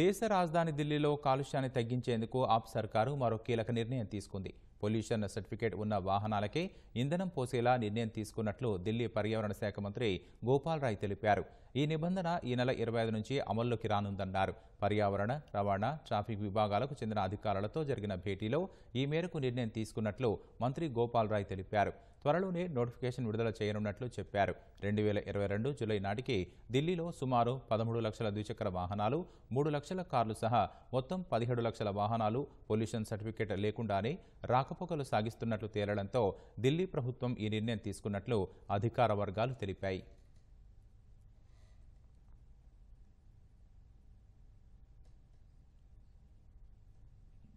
దేశ రాజధాని ఢిల్లీలో కాలుష్యాన్ని తగ్గించేందుకు ఆప్ సర్కారు మరో కీలక నిర్ణయం తీసుకుంది పొల్యూషన్ సర్టిఫికేట్ ఉన్న వాహనాలకే ఇంధనం పోసేలా నిర్ణయం తీసుకున్నట్లు ఢిల్లీ పర్యావరణ శాఖ మంత్రి గోపాల్ రాయ్ తెలిపారు ఈ నిబంధన ఈ నెల ఇరవై ఐదు నుంచి అమల్లోకి రానుందన్నారు పర్యావరణ రవాణా ట్రాఫిక్ విభాగాలకు చెందిన అధికారులతో జరిగిన భేటీలో ఈ మేరకు నిర్ణయం తీసుకున్నట్లు మంత్రి గోపాల్ రాయ్ తెలిపారు త్వరలోనే నోటిఫికేషన్ విడుదల చేయనున్నట్లు చెప్పారు రెండు వేల ఇరవై రెండు జూలై నాటికి ఢిల్లీలో సుమారు పదమూడు లక్షల ద్విచక్ర వాహనాలు మూడు లక్షల కార్లు సహా మొత్తం పదిహేడు లక్షల వాహనాలు పొల్యూషన్ సర్టిఫికేట్ లేకుండానే రాక రాకపోకలు సాగిస్తున్నట్లు తేలడంతో ఢిల్లీ ప్రభుత్వం ఈ నిర్ణయం తీసుకున్నట్లు అధికార వర్గాలు తెలిపాయి